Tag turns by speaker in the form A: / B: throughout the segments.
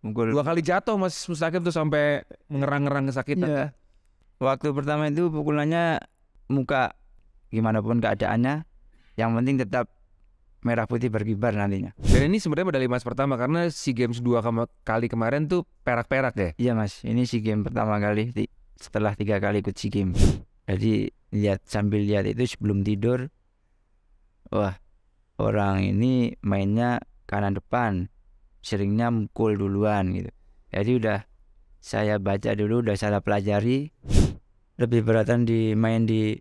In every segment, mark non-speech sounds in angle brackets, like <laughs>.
A: Mukul. Dua kali jatuh Mas Mustaqim tuh sampai ngerang-ngerang kesakitan. Iya. Waktu pertama itu pukulannya muka gimana pun keadaannya, yang penting tetap merah putih berkibar nantinya. Dan ini sebenarnya medali emas pertama karena si Games dua kali kemarin tuh perak-perak ya. Iya Mas, ini si game pertama kali setelah tiga kali ikut si game Jadi lihat sambil lihat itu sebelum tidur, wah orang ini mainnya kanan depan, seringnya mukul duluan gitu jadi udah saya baca dulu udah saya pelajari lebih beratan di main di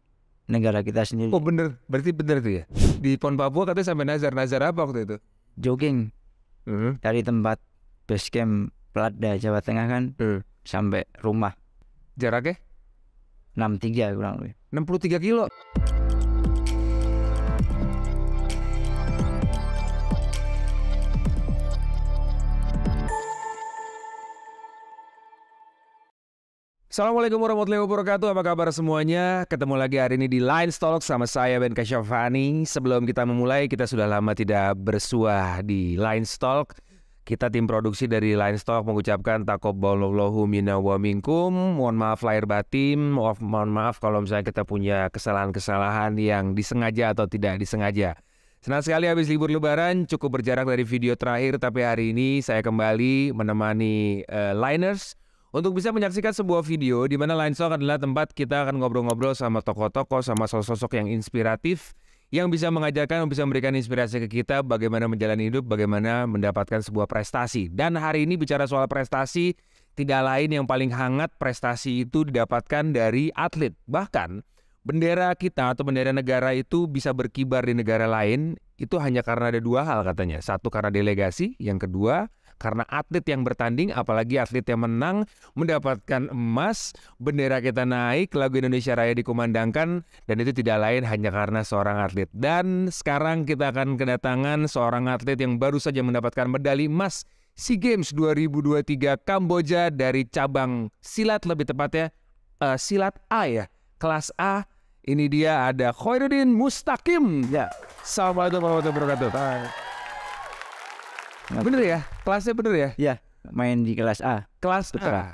A: negara kita sendiri oh bener berarti bener tuh ya di PON Papua katanya sampai nazar nazar apa waktu itu jogging mm. dari tempat base camp Pelada Jawa Tengah kan mm. sampai rumah jaraknya 63 kurang lebih 63 kilo
B: Assalamualaikum warahmatullahi wabarakatuh Apa kabar semuanya? Ketemu lagi hari ini di Line Talk sama saya Ben Kasyafani Sebelum kita memulai kita sudah lama tidak bersuah di Line Talk Kita tim produksi dari Line Talk mengucapkan Takobbalallahu minna wa minkum Mohon maaf lahir batin Mohon maaf kalau misalnya kita punya kesalahan-kesalahan yang disengaja atau tidak disengaja Senang sekali habis libur lebaran, cukup berjarak dari video terakhir Tapi hari ini saya kembali menemani uh, Liners untuk bisa menyaksikan sebuah video di mana Line Stock adalah tempat kita akan ngobrol-ngobrol sama tokoh-tokoh, sama sosok-sosok yang inspiratif, yang bisa mengajarkan, bisa memberikan inspirasi ke kita bagaimana menjalani hidup, bagaimana mendapatkan sebuah prestasi. Dan hari ini bicara soal prestasi, tidak lain yang paling hangat prestasi itu didapatkan dari atlet. Bahkan bendera kita atau bendera negara itu bisa berkibar di negara lain itu hanya karena ada dua hal katanya. Satu karena delegasi, yang kedua karena atlet yang bertanding, apalagi atlet yang menang, mendapatkan emas, bendera kita naik, lagu Indonesia Raya dikumandangkan, dan itu tidak lain hanya karena seorang atlet. Dan sekarang kita akan kedatangan seorang atlet yang baru saja mendapatkan medali emas SEA Games 2023 Kamboja dari cabang silat lebih tepatnya uh, silat A ya, kelas A. Ini dia ada Khairuddin Mustaqim. Ya. Assalamualaikum warahmatullahi wabarakatuh. Bye. Bener ya? Kelasnya bener ya? Iya, main di kelas A. Kelas Putra. A.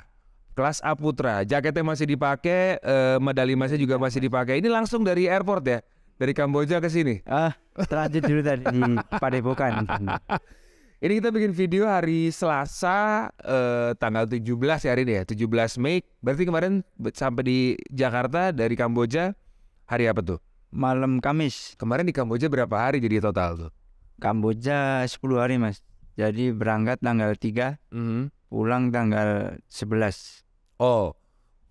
B: Kelas A Putra. Jaketnya masih dipakai, eh, medali masih juga masih dipakai. Ini langsung dari airport ya? Dari Kamboja ke sini? Ah, terakhir dulu tadi di Padepokan. <laughs> Ini kita bikin video hari Selasa eh, tanggal 17 ya hari ini ya, 17 Mei. Berarti kemarin sampai di
A: Jakarta dari Kamboja hari apa tuh? Malam Kamis. Kemarin di Kamboja berapa hari jadi total tuh? Kamboja 10 hari mas jadi berangkat tanggal 3, mm pulang tanggal 11. Oh.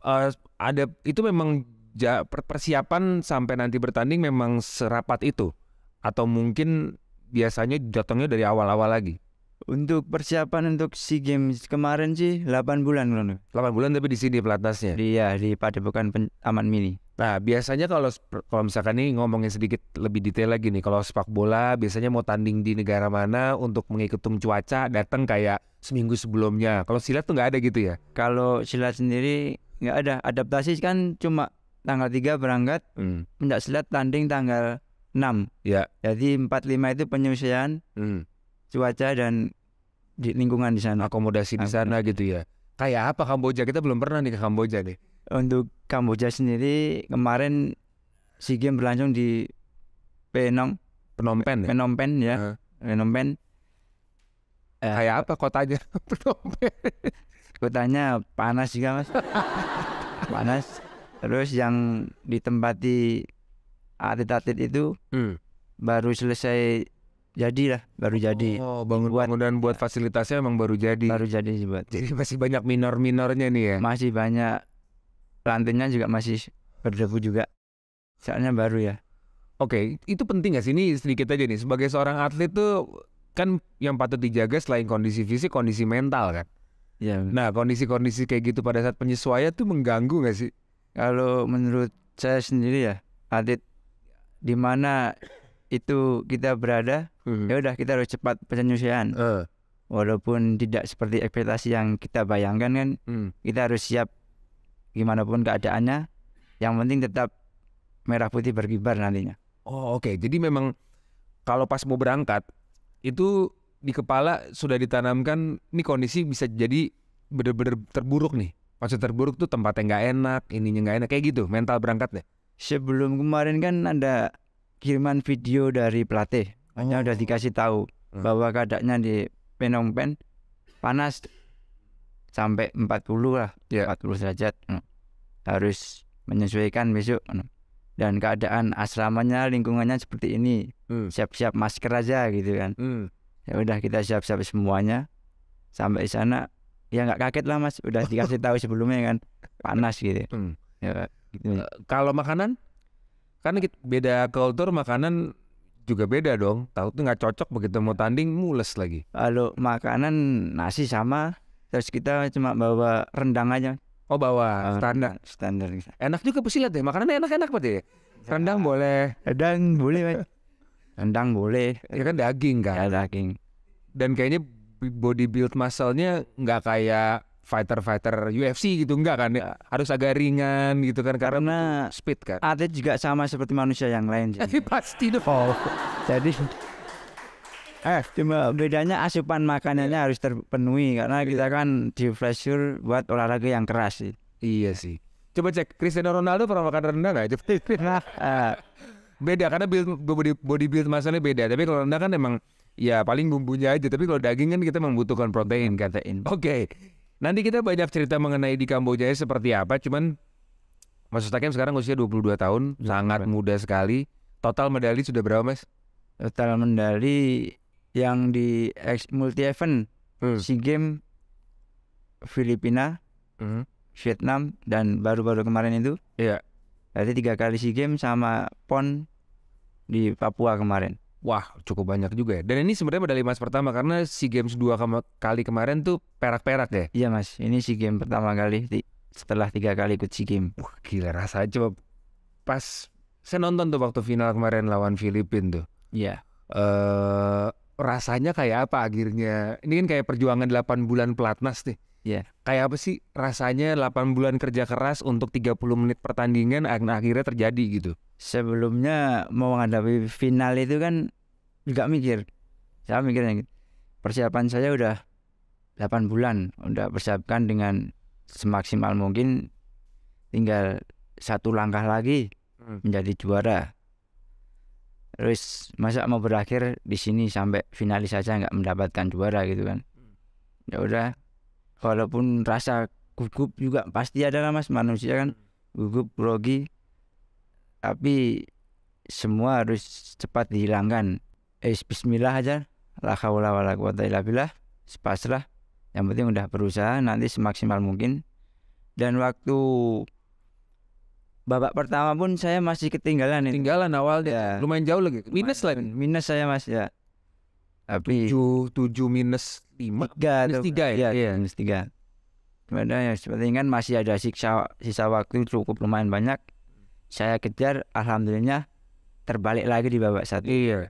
A: Uh, ada itu
B: memang ja, persiapan sampai nanti bertanding memang serapat itu atau
A: mungkin biasanya datangnya dari awal-awal lagi. Untuk persiapan untuk SEA Games kemarin sih 8 bulan loh. 8 bulan tapi di sini pelatnasnya. Iya, di Padepokan
B: Aman Mini. Nah biasanya kalau kalau misalkan nih ngomongin sedikit lebih detail lagi nih kalau sepak bola biasanya mau tanding di negara mana untuk mengikuti cuaca datang kayak seminggu sebelumnya. Kalau silat tuh nggak ada gitu ya?
A: Kalau silat sendiri nggak ada adaptasi kan cuma tanggal 3 berangkat, hmm. silat tanding tanggal 6. Ya. Jadi empat lima itu penyesuaian hmm. cuaca dan di lingkungan di sana. Akomodasi di sana gitu ya. Kayak apa Kamboja? Kita belum pernah nih ke Kamboja nih untuk Kamboja sendiri kemarin si game berlangsung di Penom Phnom Pen ya. Phnom Pen ya. Phnom Pen. Eh, Kayak apa kotanya <laughs> Phnom Pen? kotanya panas juga mas. <laughs> panas. Terus yang ditempati atlet-atlet itu hmm. baru selesai jadi lah, baru jadi. Oh, bangun buat, bangunan buat nah. fasilitasnya emang baru jadi. Baru jadi sih, Jadi masih banyak minor-minornya nih ya. Masih banyak lantainya juga masih berdebu juga soalnya baru ya Oke, okay, itu penting gak sih? Ini sedikit
B: aja nih. Sebagai seorang atlet tuh kan yang patut dijaga selain kondisi fisik, kondisi mental
A: kan. Ya. Nah, kondisi-kondisi kayak gitu pada saat penyesuaian tuh mengganggu gak sih? Kalau menurut saya sendiri ya, atlet di mana itu kita berada, hmm. ya udah kita harus cepat penyesuaian. Uh. Eh. Walaupun tidak seperti ekspektasi yang kita bayangkan kan, hmm. kita harus siap gimana pun keadaannya yang penting tetap merah putih berkibar nantinya oh oke okay. jadi memang
B: kalau pas mau berangkat itu di kepala sudah ditanamkan ini kondisi bisa jadi bener-bener terburuk nih maksud terburuk tuh tempatnya nggak enak ininya nggak enak kayak
A: gitu mental berangkat deh. sebelum kemarin kan ada kiriman video dari pelatih hanya oh. udah dikasih tahu hmm. bahwa keadaannya di Penong pen panas sampai 40 lah yeah. Iya. 40 derajat harus menyesuaikan besok dan keadaan asramanya lingkungannya seperti ini hmm. siap-siap hmm. masker aja gitu kan hmm. ya udah kita siap-siap semuanya sampai di sana ya nggak kaget lah mas udah dikasih tahu sebelumnya kan panas gitu hmm. ya gitu. Uh, kalau makanan karena kita beda kultur makanan juga beda dong tahu tuh nggak cocok begitu mau tanding mules lagi kalau makanan nasi sama terus kita cuma bawa rendang aja oh bawa standar standar gitu. enak juga pesilat deh ya, makanannya enak-enak pasti ya? ya rendang boleh rendang boleh rendang
B: boleh ya kan daging kan ya daging dan kayaknya body build muscle-nya nggak kayak fighter-fighter UFC gitu enggak kan ya. harus agak ringan gitu kan
A: karena, speed kan atlet juga sama seperti manusia yang lain <laughs> jadi. pasti dong jadi eh Cuma bedanya asupan makanannya iya. harus terpenuhi karena iya. kita kan di pressure buat olahraga yang keras sih. Iya sih. Coba cek Cristiano
B: Ronaldo pernah makan rendang nggak? Coba. <laughs> beda karena build, body, body build masanya beda. Tapi kalau rendah kan emang ya paling bumbunya aja. Tapi kalau daging kan kita membutuhkan protein katain. Oke. Okay. Nanti kita banyak cerita mengenai di Kamboja seperti apa. Cuman Mas Ustakim sekarang usia 22 tahun, sangat muda sekali. Total medali sudah berapa, Mas?
A: Total medali yang di multi event hmm. SEA Games Filipina, hmm. Vietnam dan baru-baru kemarin itu. Iya. Yeah. Berarti tiga kali SEA game sama PON di Papua kemarin.
B: Wah, cukup banyak juga ya. Dan ini sebenarnya medali emas pertama karena SEA Games dua kali kemarin tuh perak-perak ya. Iya, Mas. Ini SEA game pertama kali setelah tiga kali ikut SEA game Wah, gila rasanya coba pas saya nonton tuh waktu final kemarin lawan Filipina tuh. Iya. Yeah. uh, rasanya kayak apa akhirnya? Ini kan kayak perjuangan 8 bulan pelatnas nih. ya Yeah. Kayak apa sih rasanya 8 bulan kerja keras untuk 30 menit pertandingan
A: akhirnya terjadi gitu? Sebelumnya mau menghadapi final itu kan juga mikir. Saya mikirnya gitu. Persiapan saya udah 8 bulan udah persiapkan dengan semaksimal mungkin tinggal satu langkah lagi hmm. menjadi juara terus masa mau berakhir di sini sampai finalis saja nggak mendapatkan juara gitu kan hmm. ya udah walaupun rasa gugup juga pasti ada lah mas manusia kan hmm. gugup grogi tapi semua harus cepat dihilangkan eh bismillah aja la haula wala quwata illa sepasrah yang penting udah berusaha nanti semaksimal mungkin dan waktu babak pertama pun saya masih ketinggalan nih Ketinggalan awalnya. Ya. Lumayan jauh lagi. Minus lah. Minus saya Mas ya. Tapi tujuh tujuh minus lima minus tiga ya, iya. iya minus tiga Kemudian ya seperti kan masih ada sisa sisa waktu cukup lumayan banyak. Saya kejar, alhamdulillah terbalik lagi di babak satu. Iya.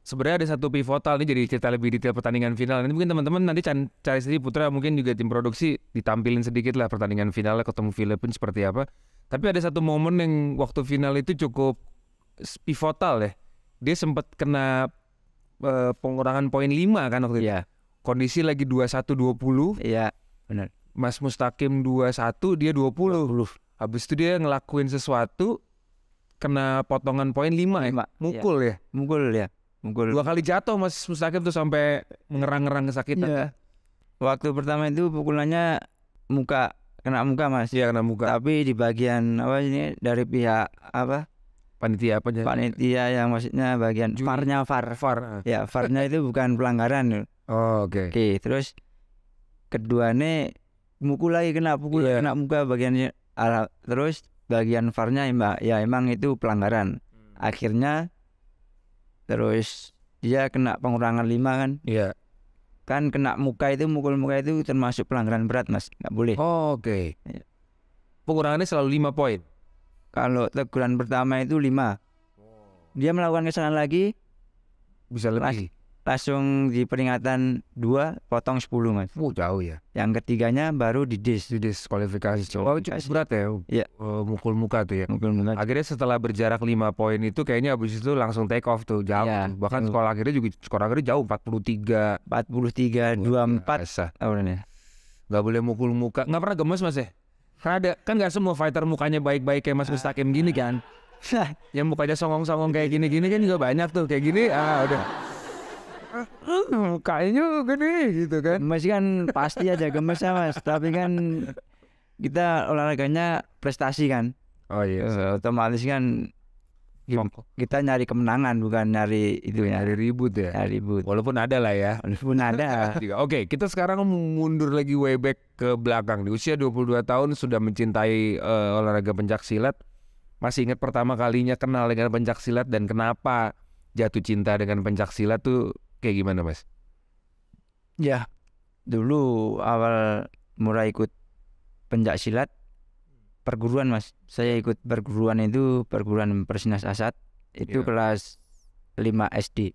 B: Sebenarnya ada satu pivotal nih jadi cerita lebih detail pertandingan final. Nanti mungkin teman-teman nanti cari sendiri Putra mungkin juga tim produksi ditampilin sedikit lah pertandingan finalnya ketemu Filipin seperti apa. Tapi ada satu momen yang waktu final itu cukup pivotal ya. Dia sempat kena e, pengurangan poin 5 kan waktu itu. Yeah. Kondisi lagi 21-20. Iya, yeah, benar. Mas Mustakim 21, dia 20. 20. Habis itu dia ngelakuin sesuatu kena potongan poin 5 ya? Iya. ya. Mukul yeah. ya. Mukul ya.
A: Mukul. Dua kali jatuh Mas Mustakim tuh sampai ngerang-ngerang kesakitan. Yeah. Waktu pertama itu pukulannya muka kena muka mas Iya kena muka tapi di bagian apa ini dari pihak apa panitia apa jadi panitia yang maksudnya bagian farnya far far ya farnya itu bukan pelanggaran oh, oke okay. oke okay, terus keduanya mukul lagi kena pukul yeah. kena muka bagiannya ala, terus bagian farnya ya, mbak ya emang itu pelanggaran hmm. akhirnya terus dia kena pengurangan lima kan iya yeah kan kena muka itu mukul-muka itu termasuk pelanggaran berat mas nggak boleh oh, oke okay. Iya. pengurangannya selalu lima poin kalau teguran pertama itu lima oh. dia melakukan kesalahan lagi bisa lebih langsung di peringatan dua potong sepuluh mas. Oh jauh ya. Yang ketiganya baru di dis. Di dis kualifikasi cowok. Oh, cukup berat ya. Iya. Uh, mukul muka tuh ya. Mukul muka.
B: Akhirnya setelah berjarak lima poin itu kayaknya abis itu langsung take off tuh jauh. Ya, Bahkan skor akhirnya juga skor akhirnya jauh 43. 43 24. tiga Oh, ya. Gak boleh mukul muka. Gak pernah gemes mas ya? Karena ada kan gak semua fighter mukanya baik-baik kayak Mas ah. Mustaqim gini kan. <laughs> yang mukanya songong-songong kayak gini-gini kan juga banyak tuh kayak gini ah
A: udah Hmm, kayaknya gini gitu kan gemes kan pasti aja gemes ya mas tapi kan kita olahraganya prestasi kan oh iya uh, otomatis kan kita nyari kemenangan bukan nyari itu ya. nyari ribut ya nyari ribut walaupun ada lah ya walaupun ada <laughs> oke
B: okay, kita sekarang
A: mundur
B: lagi way back ke belakang di usia 22 tahun sudah mencintai uh, olahraga pencak silat masih ingat pertama kalinya kenal dengan pencak silat dan kenapa jatuh cinta dengan
A: pencak silat tuh kayak gimana mas? Ya dulu awal mulai ikut penjak silat perguruan mas saya ikut perguruan itu perguruan Persinas Asat. itu yeah. kelas 5 SD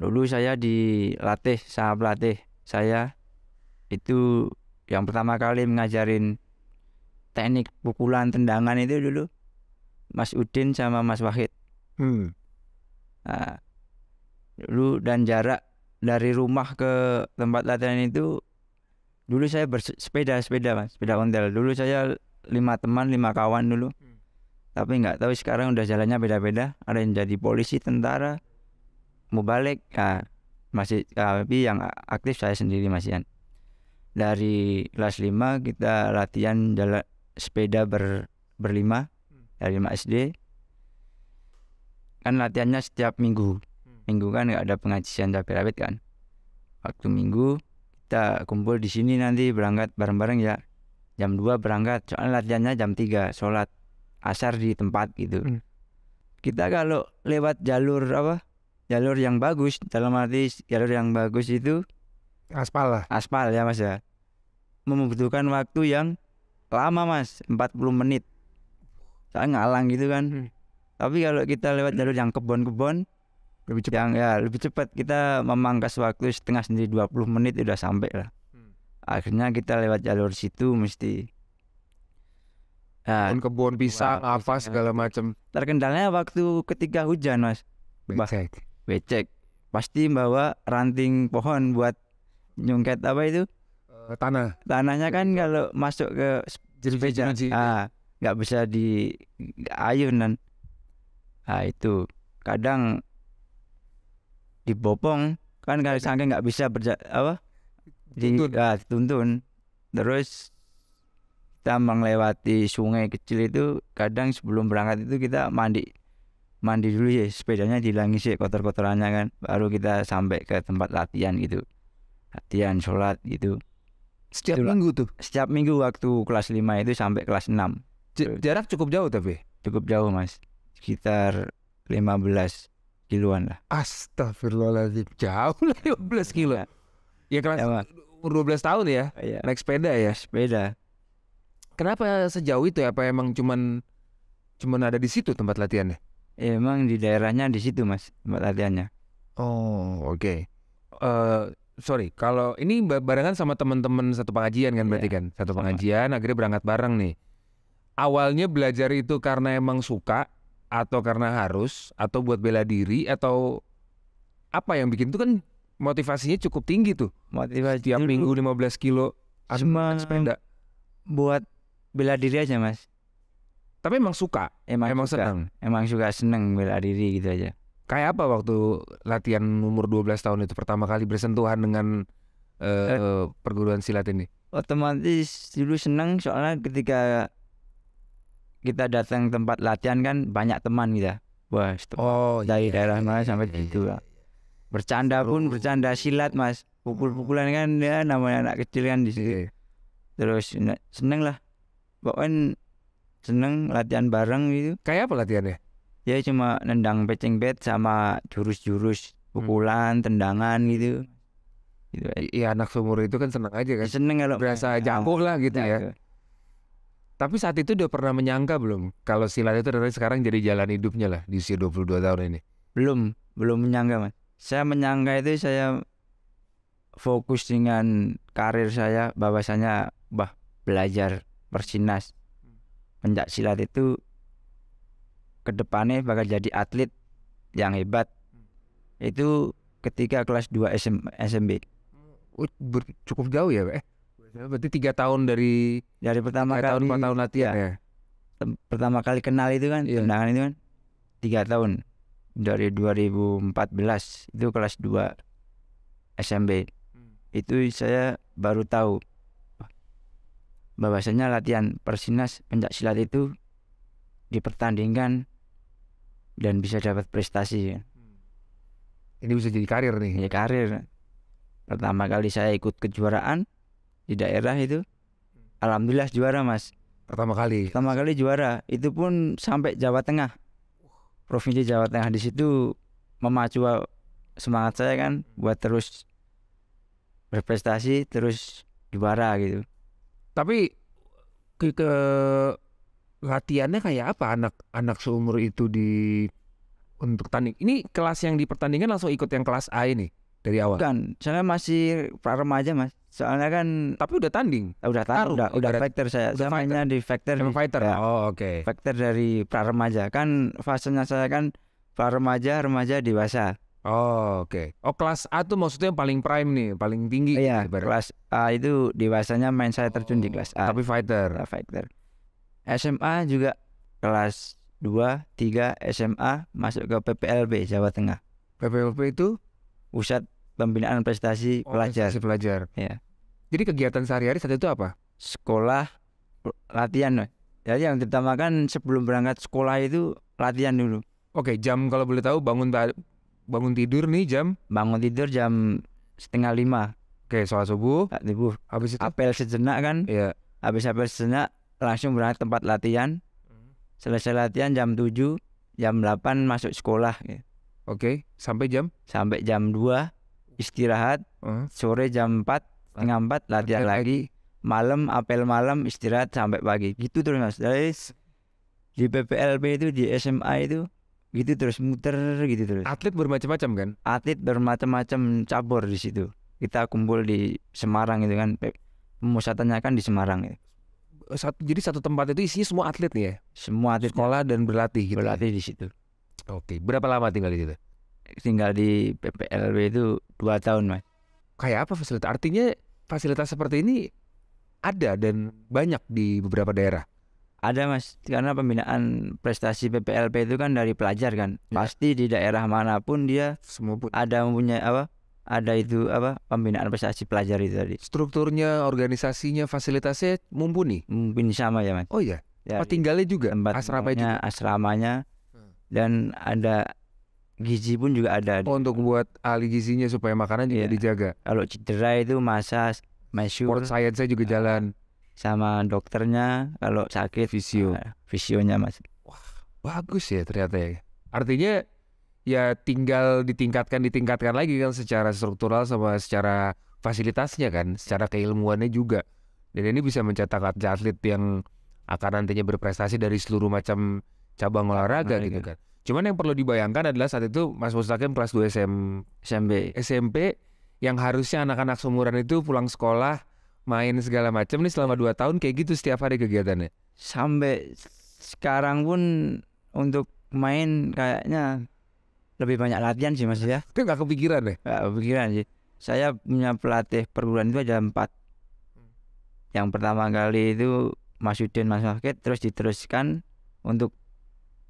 A: dulu saya dilatih sama pelatih saya itu yang pertama kali mengajarin teknik pukulan tendangan itu dulu Mas Udin sama Mas Wahid hmm. nah, dulu dan jarak dari rumah ke tempat latihan itu dulu saya bersepeda sepeda mas sepeda ontel dulu saya lima teman lima kawan dulu hmm. tapi nggak tahu sekarang udah jalannya beda-beda ada yang jadi polisi tentara mau balik ya, masih ah, tapi yang aktif saya sendiri Mas Ian dari kelas lima kita latihan jalan sepeda ber berlima hmm. dari 5 SD kan latihannya setiap minggu minggu kan nggak ada pengajian cabai rawit kan waktu minggu kita kumpul di sini nanti berangkat bareng-bareng ya jam 2 berangkat soalnya latihannya jam 3 sholat asar di tempat gitu hmm. kita kalau lewat jalur apa jalur yang bagus dalam arti jalur yang bagus itu aspal lah aspal ya mas ya membutuhkan waktu yang lama mas 40 menit saya ngalang gitu kan hmm. tapi kalau kita lewat jalur yang kebon-kebon lebih cepat yang ya lebih cepat kita memangkas waktu setengah sendiri 20 menit udah sampai lah hmm. akhirnya kita lewat jalur situ mesti nah, ya, kebun pisang apa segala macam terkendalanya waktu ketika hujan mas becek becek pasti bawa ranting pohon buat nyungket apa itu uh, tanah tanahnya kan kalau masuk ke sepeda ah nggak bisa di ayunan ah itu kadang dibopong kan kali iya. saking nggak bisa berja apa di ah, tuntun ya, terus kita melewati sungai kecil itu kadang sebelum berangkat itu kita mandi mandi dulu ya sepedanya dilangi sih ya, kotor-kotorannya kan baru kita sampai ke tempat latihan gitu latihan sholat gitu setiap itu, minggu tuh setiap minggu waktu kelas 5 itu sampai kelas 6 J jarak cukup jauh tapi cukup jauh mas sekitar 15 kiloan lah. Astagfirullahaladzim, jauh lah 15 <laughs> kilo. Iya. Ya, kelas ya, umur 12 tahun ya,
B: ya, naik sepeda ya. Sepeda. Kenapa sejauh itu ya? Apa emang cuman cuman ada di situ tempat latihannya? Ya, emang di daerahnya di situ mas tempat latihannya. Oh oke. Okay. Uh, eh, sorry, kalau ini barengan sama teman-teman satu pengajian kan berarti iya, kan? Satu sama. pengajian akhirnya berangkat bareng nih. Awalnya belajar itu karena emang suka atau karena harus atau buat bela diri atau apa yang bikin itu kan motivasinya cukup tinggi tuh. Motivasi tiap minggu 15 kilo
A: cuma sepeda. Buat bela diri aja, Mas. Tapi emang suka, emang, emang suka. seneng. Emang suka seneng bela diri gitu aja. Kayak apa waktu
B: latihan umur 12 tahun itu pertama kali bersentuhan dengan uh, eh, perguruan silat
A: ini? Otomatis dulu seneng soalnya ketika kita datang tempat latihan kan banyak teman kita wah oh, iya, dari iya, daerah iya, mana iya, sampai iya, situ iya, iya. bercanda pun bercanda silat mas pukul-pukulan kan ya namanya anak kecil kan di sini, terus seneng lah pokoknya seneng latihan bareng gitu kayak apa latihannya ya cuma nendang pecing bed sama jurus-jurus hmm. pukulan hmm. tendangan gitu gitu anak seumur itu kan seneng aja kan seneng
B: kalau berasa jago lah gitu ya tapi saat itu dia pernah menyangka belum
A: kalau silat itu dari sekarang jadi jalan hidupnya lah di usia 22 tahun ini? Belum, belum menyangka mas. Saya menyangka itu saya fokus dengan karir saya bahwasanya bah belajar bersinas pencak silat itu kedepannya bakal jadi atlet yang hebat itu ketika kelas 2 SM, SMB cukup jauh ya Pak ya? Berarti tiga tahun dari dari pertama kali tahun empat tahun latihan ya. ya. Pertama kali kenal itu kan, yeah. Iya. itu kan tiga tahun dari 2014 itu kelas 2 SMB hmm. itu saya baru tahu bahwasanya latihan persinas pencak silat itu dipertandingkan dan bisa dapat prestasi hmm. ini bisa jadi karir nih ya karir pertama kali saya ikut kejuaraan di daerah itu alhamdulillah juara mas pertama kali pertama kali juara itu pun sampai Jawa Tengah provinsi Jawa Tengah di situ memacu semangat saya kan buat terus berprestasi terus juara gitu tapi ke, ke latihannya kayak
B: apa anak anak seumur itu di untuk tanding ini kelas yang di pertandingan langsung
A: ikut yang kelas A ini dari awal kan saya masih pra remaja mas Soalnya kan tapi udah tanding, eh, udah tanding, udah, udah fighter saya. Udah saya fighter. di factor Emang fighter ya? Oh, oke. Okay. Fighter dari remaja Kan fasenya saya kan praremaja, remaja, dewasa. Oh, oke. Okay. Oh, kelas A tuh maksudnya yang paling prime nih, paling tinggi. Iya, gitu, kelas A itu dewasanya main saya terjun oh, di kelas A. Tapi fighter. Nah, fighter. SMA juga kelas 2, 3 SMA masuk ke PPLB Jawa Tengah. PPLB itu pusat pembinaan prestasi oh, pelajar. Prestasi pelajar. Ya. Jadi kegiatan sehari-hari saat itu apa? Sekolah, latihan. Jadi yang kan sebelum berangkat sekolah itu latihan dulu. Oke, jam kalau boleh tahu bangun bangun tidur nih jam? Bangun tidur jam setengah lima. Oke, sholat subuh. Subuh. Habis itu? Apel sejenak kan? Iya. Habis apel sejenak langsung berangkat tempat latihan. Hmm. Selesai latihan jam tujuh, jam delapan masuk sekolah. Gitu. Oke, sampai jam? Sampai jam dua istirahat hmm. sore jam empat setengah empat latihan lagi malam apel malam istirahat sampai pagi gitu terus mas dari di PPLB itu di SMA itu gitu terus muter gitu terus atlet bermacam-macam kan atlet bermacam-macam cabur di situ kita kumpul di Semarang itu kan pemusatannya kan di Semarang itu jadi satu tempat itu isinya semua atlet nih ya semua atlet
B: sekolah dan berlatih gitu ya? berlatih ya? di situ oke berapa lama tinggal di situ tinggal di PPLB itu dua tahun mas. Kayak apa fasilitas? Artinya fasilitas seperti ini ada dan banyak di beberapa daerah.
A: Ada mas, karena pembinaan prestasi PPLP itu kan dari pelajar kan. Ya. Pasti di daerah manapun dia semua pun. ada mempunyai apa? Ada itu apa? Pembinaan prestasi pelajar itu tadi. Strukturnya, organisasinya, fasilitasnya mumpuni. Mungkin sama ya mas. Oh iya. Ya, oh, tinggalnya juga. Tempat asramanya, juga. Hmm. Asramanya dan ada gizi pun juga ada. Oh, untuk buat ahli gizinya supaya makanan juga yeah. dijaga. Kalau cedera itu masa masyur. Sport science saya juga ah, jalan. Sama dokternya kalau sakit visio. Uh, ah, visionya Mas. Wah, bagus ya ternyata ya. Artinya ya tinggal ditingkatkan
B: ditingkatkan lagi kan secara struktural sama secara fasilitasnya kan, secara keilmuannya juga. Dan ini bisa mencetak atlet yang akan nantinya berprestasi dari seluruh macam cabang olahraga gitu kan. Cuman yang perlu dibayangkan adalah saat itu Mas Mustaqim kelas 2 SM, SMP. SMP yang harusnya anak-anak seumuran itu pulang sekolah main
A: segala macam nih selama 2 tahun kayak gitu setiap hari kegiatannya. Sampai sekarang pun untuk main kayaknya lebih banyak latihan sih Mas ya. Itu gak kepikiran deh. Ya? Gak kepikiran sih. Saya punya pelatih perguruan itu ada empat. Yang pertama kali itu Mas Yudin, Mas Mahkit, terus diteruskan untuk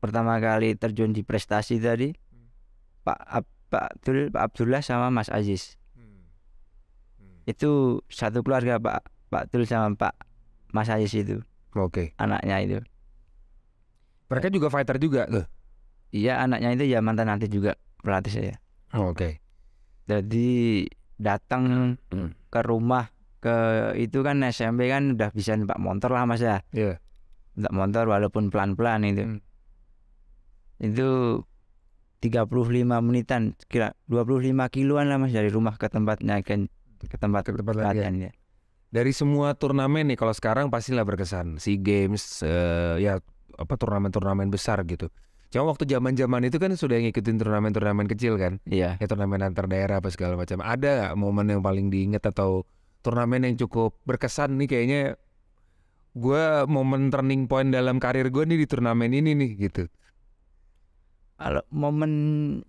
A: pertama kali terjun di prestasi tadi hmm. Pak, Ab, Pak Abdul Pak Abdullah sama Mas Aziz hmm. Hmm. itu satu keluarga Pak Pak Abdul sama Pak Mas Aziz itu oke okay. anaknya itu mereka juga fighter juga loh iya anaknya itu ya mantan nanti juga pelatih saya oke okay. jadi datang hmm. ke rumah ke itu kan SMP kan udah bisa numpak motor lah mas ya yeah. numpak motor walaupun pelan-pelan itu hmm itu 35 menitan kira 25 kiloan lah mas dari rumah ke tempatnya kan ke tempat ke tempat latihan ya. Dari
B: semua turnamen nih kalau sekarang pastilah berkesan. SEA Games uh, ya apa turnamen-turnamen besar gitu. Cuma waktu zaman-zaman itu kan sudah ngikutin turnamen-turnamen kecil kan? Iya. Ya turnamen antar daerah apa segala macam. Ada gak momen yang paling diinget atau turnamen yang cukup berkesan nih kayaknya gue momen turning point dalam karir gue nih di turnamen ini
A: nih gitu. Kalau momen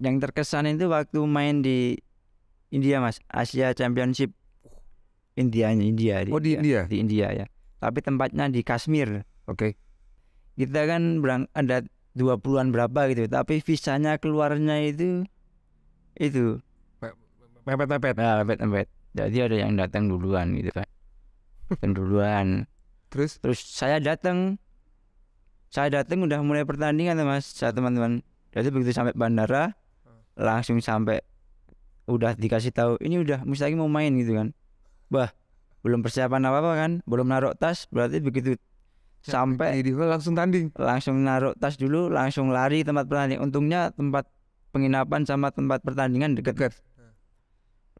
A: yang terkesan itu waktu main di India mas, Asia Championship India India. Di, oh di India. Di India ya. Tapi tempatnya di Kashmir. Oke. Okay. Kita kan berang ada dua puluhan berapa gitu, tapi visanya keluarnya itu itu mepet mepet. Nah, mepet mepet. Jadi ada yang datang duluan gitu kan. Datang duluan. Terus? Terus saya datang. Saya datang udah mulai pertandingan mas, saya teman-teman jadi begitu sampai bandara hmm. langsung sampai udah dikasih tahu ini udah Mustaqim mau main gitu kan bah belum persiapan apa apa kan belum naruh tas berarti begitu ya, sampai jadi langsung tanding langsung naruh tas dulu langsung lari tempat pertandingan untungnya tempat penginapan sama tempat pertandingan dekat. deket hmm.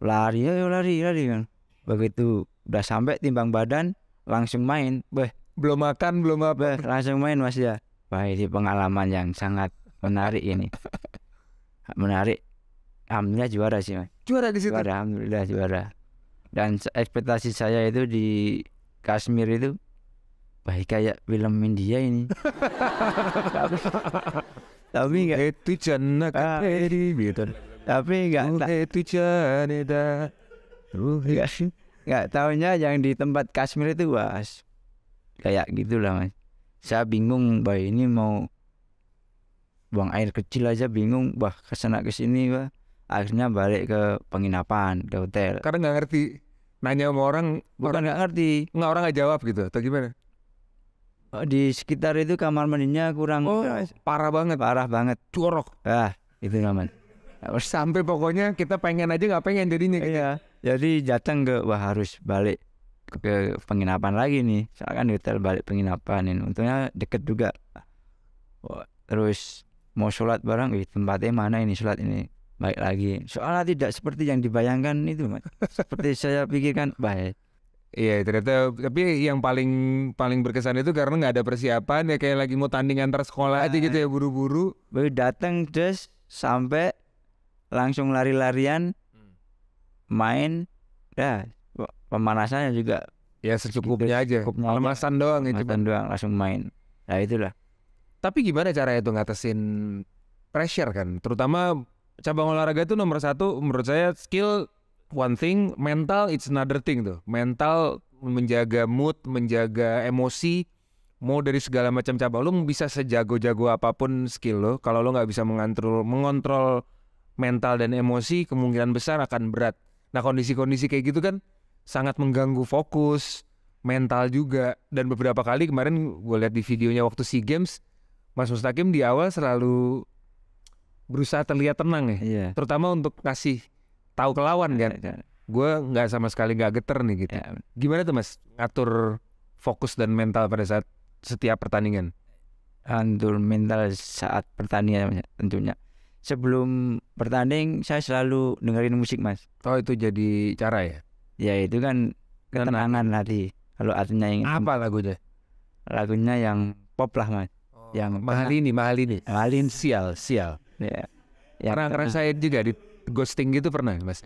A: lari ayo lari lari kan begitu udah sampai timbang badan langsung main bah belum makan belum apa bah, langsung main mas ya wah ini pengalaman yang sangat menarik ini menarik alhamdulillah juara sih mas juara di situ juara alhamdulillah juara dan ekspektasi saya itu di Kashmir itu baik kayak film India ini tapi enggak itu jannah gitu tapi enggak itu jannah enggak enggak tahunya yang di tempat Kashmir itu was kayak gitulah mas saya bingung bah ini mau buang air kecil aja bingung wah kesana kesini wah akhirnya balik ke penginapan ke hotel karena nggak ngerti nanya sama orang bukan nggak ngerti nggak orang nggak jawab gitu atau gimana oh, di sekitar itu kamar mandinya kurang oh, parah banget parah banget curok. ah itu namanya sampai pokoknya kita pengen aja nggak pengen jadinya gitu. iya jadi datang ke wah harus balik ke penginapan lagi nih soalnya kan hotel balik penginapan ini untungnya deket juga terus mau sholat bareng wih tempatnya mana ini sholat ini baik lagi soalnya tidak seperti yang dibayangkan itu mas seperti <laughs> saya pikirkan baik Iya ternyata
B: tapi yang paling paling berkesan itu karena nggak ada persiapan ya kayak lagi mau tanding antar sekolah
A: nah, aja gitu ya ah. buru-buru. Baru datang terus sampai langsung lari-larian hmm. main dah pemanasannya juga ya secukupnya gitu, aja. pemanasan lemasan doang itu. Lemasan doang langsung main. Nah itulah tapi
B: gimana cara itu ngatasin pressure kan? Terutama cabang olahraga itu nomor satu menurut saya skill one thing, mental it's another thing tuh. Mental menjaga mood, menjaga emosi, mau dari segala macam cabang. lo bisa sejago-jago apapun skill lo, kalau lo nggak bisa mengontrol, mengontrol mental dan emosi kemungkinan besar akan berat. Nah kondisi-kondisi kayak gitu kan sangat mengganggu fokus, mental juga. Dan beberapa kali kemarin gue lihat di videonya waktu SEA Games, Mas Mustaqim di awal selalu berusaha terlihat tenang ya, iya. terutama untuk kasih tahu ke lawan iya, kan. Iya. Gue nggak sama sekali nggak geter nih gitu. Iya. Gimana tuh mas
A: ngatur fokus dan mental pada saat setiap pertandingan? Ngatur mental saat pertandingan tentunya. Sebelum bertanding saya selalu dengerin musik mas. Oh itu jadi cara ya? Ya itu kan ketenangan tadi. Kalau artinya yang apa lagunya? Lagunya yang pop lah mas yang mahal
B: mahal ini ini mahal ini sial sial ya. yang karena saya juga di ghosting
A: gitu pernah mas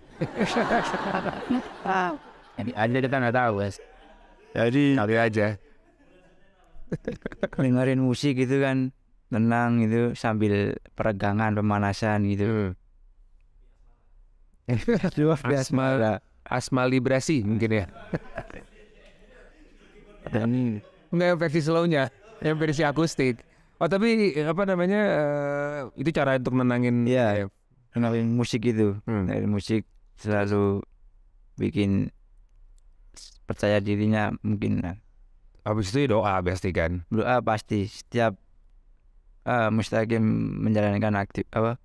A: jadi aja kita nggak tahu mas jadi tapi aja dengerin musik gitu kan tenang gitu sambil peregangan pemanasan gitu
B: hmm. asma
A: asma librasi mungkin ya
B: dan nggak versi slownya yang versi akustik Oh tapi eh, apa namanya uh,
A: itu cara untuk menangin iya, ya, yeah, nenangin musik itu hmm. dari musik selalu bikin percaya dirinya mungkin Abis nah. Habis itu ya doa pasti kan? Doa pasti setiap uh, mustaqim menjalankan aktif apa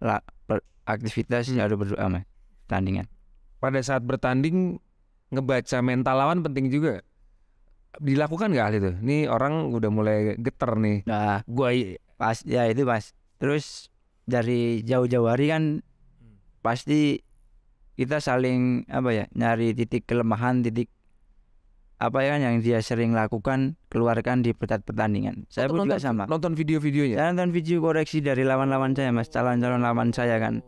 A: la, per, aktivitas hmm. ada berdoa mah tandingan. Pada saat bertanding ngebaca mental lawan penting juga dilakukan nggak hal itu? Ini orang udah mulai geter nih. Nah, gue pas ya itu mas. Terus dari jauh-jauh hari kan pasti kita saling apa ya nyari titik kelemahan, titik apa ya kan yang dia sering lakukan keluarkan di petat pertandingan. Saya pun juga sama. Nonton video-videonya. Saya nonton video koreksi dari lawan-lawan saya mas, calon-calon lawan saya kan.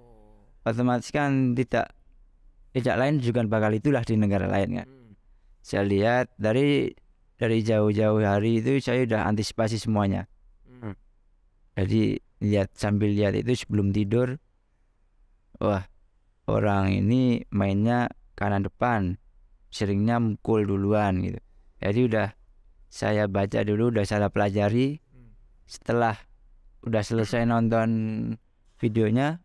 A: Oh. Otomatis kan tidak tidak lain juga bakal itulah di negara lain kan. Hmm. Saya lihat dari dari jauh-jauh hari itu saya udah antisipasi semuanya hmm. hmm. jadi lihat sambil lihat itu sebelum tidur wah orang ini mainnya kanan depan seringnya mukul duluan gitu jadi udah saya baca dulu udah saya pelajari hmm. setelah udah selesai nonton videonya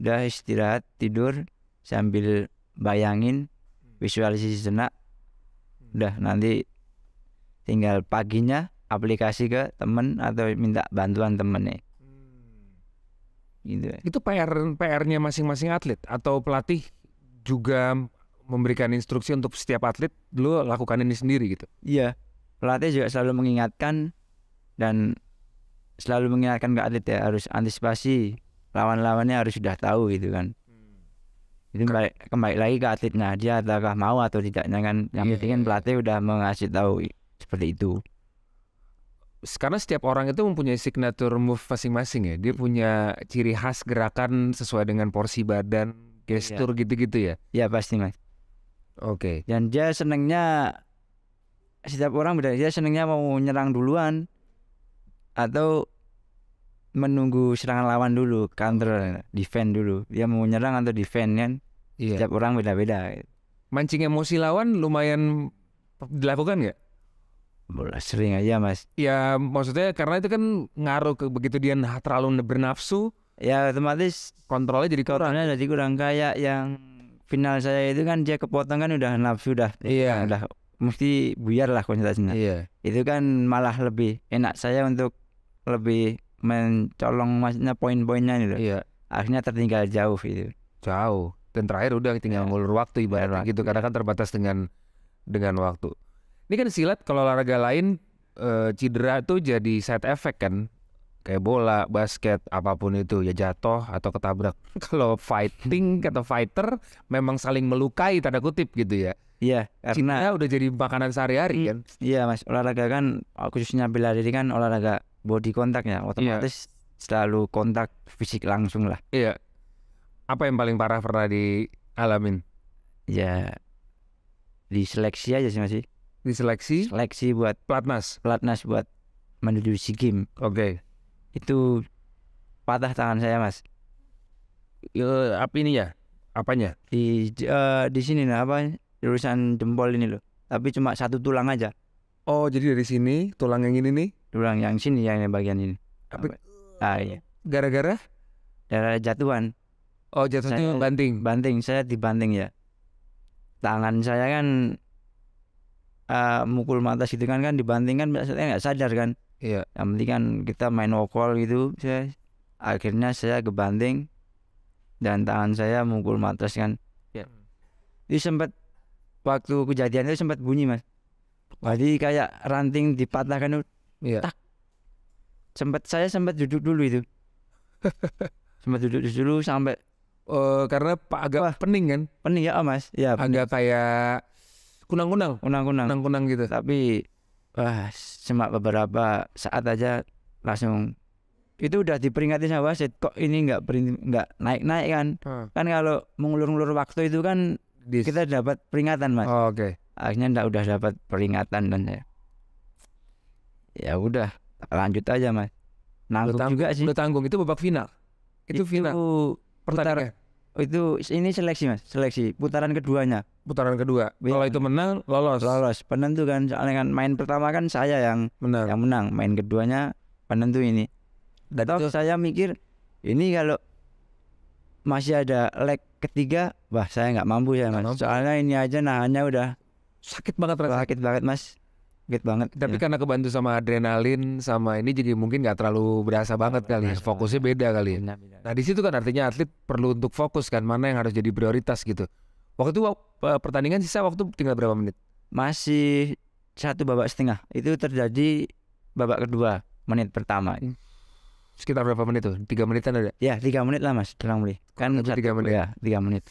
A: udah istirahat tidur sambil bayangin hmm. visualisasi senak. udah nanti tinggal paginya aplikasi ke temen atau minta bantuan temen nih hmm. gitu
B: itu PR PR-nya masing-masing atlet atau pelatih juga memberikan instruksi untuk setiap atlet lu
A: lakukan ini sendiri gitu iya pelatih juga selalu mengingatkan dan selalu mengingatkan ke atlet ya harus antisipasi lawan-lawannya harus sudah tahu gitu kan hmm. itu kembali, kembali lagi ke atletnya dia apakah mau atau tidaknya kan yang iya, penting kan yeah. Iya. pelatih udah mengasih tahu seperti itu karena setiap orang itu mempunyai
B: signature move masing-masing ya dia iya. punya ciri khas gerakan sesuai dengan porsi badan
A: gestur iya. gitu-gitu ya ya pasti mas oke okay. dan dia senengnya setiap orang beda dia senengnya mau menyerang duluan atau menunggu serangan lawan dulu counter defend dulu dia mau menyerang atau defend kan iya. setiap orang beda-beda mancing emosi lawan lumayan dilakukan nggak sering aja mas
B: ya maksudnya karena itu kan
A: ngaruh ke begitu dia nah terlalu bernafsu ya otomatis kontrolnya jadi kurang ya jadi kurang kayak yang final saya itu kan dia kepotong kan udah nafsu udah iya udah mesti buyar lah konsentrasinya iya itu kan malah lebih enak saya untuk lebih mencolong maksudnya poin-poinnya gitu iya akhirnya tertinggal jauh itu jauh dan terakhir udah tinggal iya. ngulur waktu ibaratnya gitu karena iya. kan terbatas dengan dengan
B: waktu ini kan silat kalau olahraga lain e, cedera tuh jadi side effect kan. Kayak bola, basket, apapun itu ya jatuh atau ketabrak. <laughs> kalau fighting atau fighter memang saling melukai tanda kutip gitu ya. Iya, karena Cina udah jadi makanan sehari-hari mm, kan.
A: Iya, Mas. Olahraga kan khususnya bela diri kan olahraga body kontak ya, otomatis iya. selalu kontak fisik langsung lah. Iya. Apa yang paling parah pernah dialamin? Ya diseleksi aja sih masih diseleksi seleksi buat platnas platnas buat menuju SEA Games oke okay. itu patah tangan saya mas uh, apa ini ya apanya di uh, di sini nah apa jurusan jempol ini loh tapi cuma satu tulang aja oh jadi dari sini tulang yang ini nih tulang yang sini yang bagian ini tapi ah iya gara-gara gara jatuhan oh jatuhnya banting banting saya dibanting ya tangan saya kan uh, mukul mata gitu kan kan dibandingkan saya nggak sadar kan iya yang penting kan kita main wokol gitu saya akhirnya saya kebanting dan tangan saya mukul matras kan iya itu sempat waktu kejadian itu sempat bunyi mas jadi kayak ranting dipatahkan tuh iya tak sempat saya sempat duduk dulu itu <laughs> sempat duduk dulu sampai uh, karena pak agak Wah, pening kan pening ya mas ya agak pening. kayak kunang-kunang kunang-kunang kunang-kunang gitu tapi wah cuma beberapa saat aja langsung itu udah diperingati sama wasit kok ini nggak nggak naik naik kan hmm. kan kalau mengulur-ulur waktu itu kan This. kita dapat peringatan mas oh, oke okay. akhirnya ndak udah dapat peringatan dan ya ya udah lanjut aja mas nanggung juga sih udah tanggung itu babak final itu, itu final pertandingan Oh, itu ini seleksi mas seleksi putaran keduanya putaran kedua ya. kalau itu menang lolos lolos penentu kan soalnya kan main pertama kan saya yang menang yang menang main keduanya penentu ini dan Toh, itu... saya mikir ini kalau masih ada leg ketiga wah saya nggak mampu ya mas mampu. soalnya ini aja nahannya udah sakit banget sakit banget mas Gitu banget. Tapi ya. karena kebantu sama adrenalin sama ini jadi mungkin nggak
B: terlalu berasa banget kali. Ya. Fokusnya beda kali. Ya. Nah di situ kan artinya atlet perlu untuk fokus kan
A: mana yang harus jadi prioritas gitu. Waktu itu pertandingan sisa waktu tinggal berapa menit? Masih satu babak setengah. Itu terjadi babak kedua menit pertama. Hmm. Sekitar berapa menit tuh? Tiga menitan ada? Ya tiga menit lah mas. Terang lebih. Kan tiga menit. Ya tiga menit.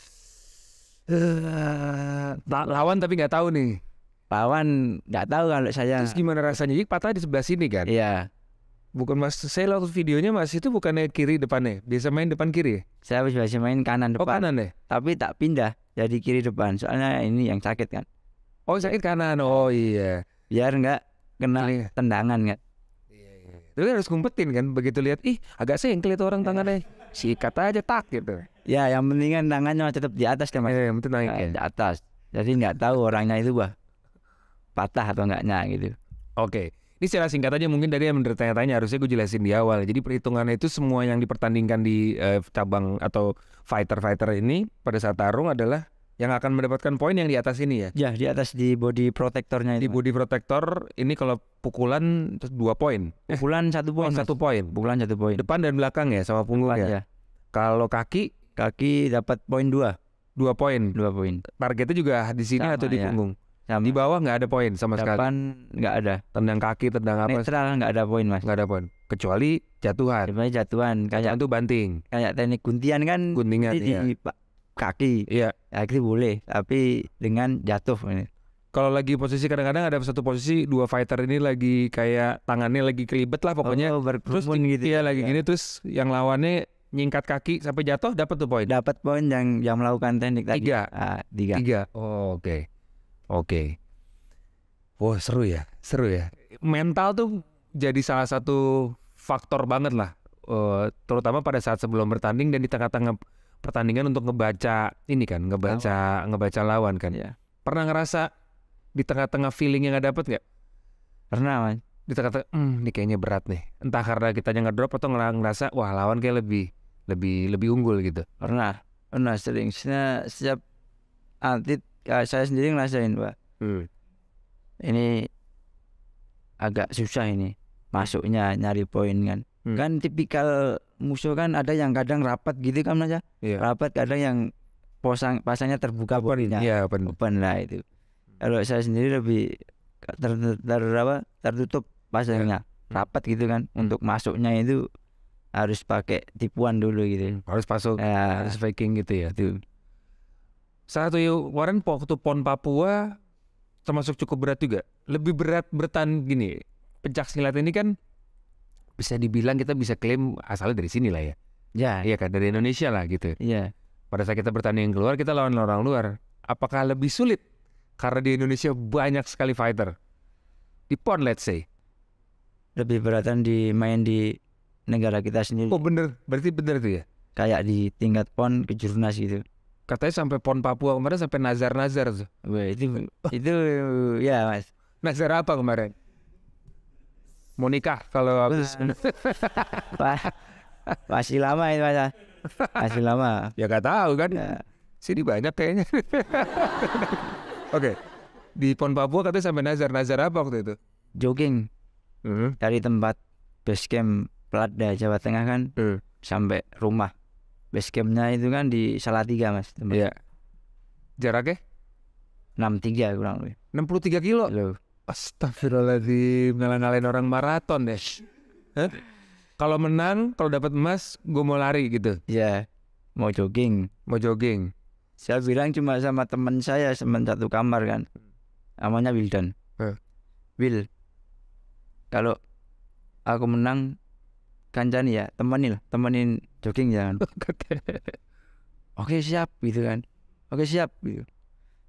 B: Uh, lawan tapi nggak tahu nih Pawan nggak tahu kalau saya. Terus gimana rasanya? Jadi patah di sebelah sini kan? Iya. Bukan mas,
A: saya lihat videonya mas itu bukannya kiri depannya, biasa main depan kiri. Saya biasa main kanan oh, depan. Oh kanan deh. Ya? Tapi tak pindah jadi kiri depan, soalnya ini yang sakit kan. Oh sakit kanan, oh iya. Biar nggak kena iya. tendangan kan. Iya, iya, Tapi harus ngumpetin kan, begitu lihat ih agak
B: yang itu orang iya. tangannya, sikat aja tak gitu.
A: Ya yang penting kan tangannya tetap di atas kan mas. Iya, yang penting naik. Nah, ya. Di atas, jadi nggak tahu orangnya itu bah patah atau enggaknya gitu. Oke. Ini secara singkat aja mungkin dari yang bertanya-tanya harusnya gue jelasin
B: di awal. Jadi perhitungannya itu semua yang dipertandingkan di eh, cabang atau fighter-fighter ini pada saat tarung adalah yang akan mendapatkan poin yang di atas ini ya.
A: Ya, di atas di body
B: protektornya. Di body protector ini kalau pukulan dua poin. Pukulan satu oh, poin. Oh, satu poin. Pukulan satu poin. Depan dan belakang ya sama punggung ya. ya. Kalau kaki kaki dapat poin dua. Dua poin. Dua poin. Targetnya juga di sini sama, atau di ya. punggung. Sama. Di bawah nggak
A: ada poin sama Depan, sekali. Depan nggak ada. Tendang kaki, tendang apa? Netral nggak ada poin mas. Nggak ada poin. Kecuali jatuhan. Kecuali jatuhan. Kayak itu banting. Kayak teknik guntingan kan. Guntingan. Di, iya. kaki. Iya. Kaki boleh, tapi dengan jatuh. Ini.
B: Kalau lagi posisi kadang-kadang ada satu posisi dua fighter ini lagi kayak tangannya lagi kelibet lah pokoknya. oh, oh terus gitu. Iya ya. lagi iya. gini terus yang lawannya nyingkat kaki sampai jatuh dapat tuh poin. Dapat poin yang
A: yang melakukan teknik tadi. Tiga. Ah, tiga. Tiga. Oh, Oke. Okay. Oke. Wah, seru ya, seru ya.
B: Mental tuh jadi salah
A: satu
B: faktor banget lah, uh, terutama pada saat sebelum bertanding dan di tengah-tengah pertandingan untuk ngebaca ini kan, ngebaca lawan. ngebaca lawan kan. Ya. Pernah ngerasa di tengah-tengah feeling yang nggak dapet nggak? Pernah man. Di tengah-tengah, hmm, ini kayaknya berat nih. Entah karena
A: kita yang ngedrop atau ngerasa wah lawan kayak lebih lebih lebih unggul gitu. Pernah, pernah sering. Setiap atlet ya, saya sendiri ngerasain pak hmm. ini agak susah ini masuknya nyari poin kan hmm. kan tipikal musuh kan ada yang kadang rapat gitu kan aja ya? yeah. rapat kadang yang posang pasangnya terbuka open, ya yeah, open. open lah itu kalau saya sendiri lebih ter, ter, ter apa, tertutup pasangnya yeah. rapat gitu kan hmm. untuk masuknya itu harus pakai tipuan dulu gitu harus masuk ya. harus faking gitu ya tuh satu kemarin waktu PON Papua termasuk cukup
B: berat juga. Lebih berat bertan gini. Pencak silat ini kan bisa dibilang kita bisa klaim asalnya dari sini lah ya. Ya. Iya kan dari Indonesia lah gitu. Iya. Pada saat kita bertanding keluar kita lawan orang luar. Apakah lebih sulit? Karena di Indonesia banyak sekali
A: fighter. Di PON let's say. Lebih beratan di main di negara kita sendiri. Oh bener, berarti bener tuh ya? Kayak di tingkat PON kejurnas gitu. Katanya sampai PON Papua kemarin sampai nazar-nazar itu <laughs> itu ya mas. Nazar apa kemarin? Mau nikah kalau habis. <laughs> Masih lama ini mas. Masih lama. Ya gak tahu kan.
B: Ya. Sini banyak kayaknya. <laughs> Oke. Di PON Papua katanya
A: sampai nazar-nazar apa waktu itu? Jogging. Uh Dari tempat base camp Pelada Jawa Tengah kan uh. sampai rumah Basecampnya itu kan di Salatiga mas. Tempat. Iya. Jaraknya? enam tiga kurang lebih. enam puluh tiga kilo.
B: Loh. Iya. Astagfirullahaladzim, ngalain ngalain orang maraton deh. Huh?
A: Kalau menang, kalau dapat emas, gue mau lari gitu. ya mau jogging. Mau jogging. Saya bilang cuma sama teman saya, teman satu kamar kan. Namanya Wildan. Huh? Wil, kalau aku menang, kancani ya, temenin lah, temenin jogging jangan ya <laughs> oke siap gitu kan oke siap gitu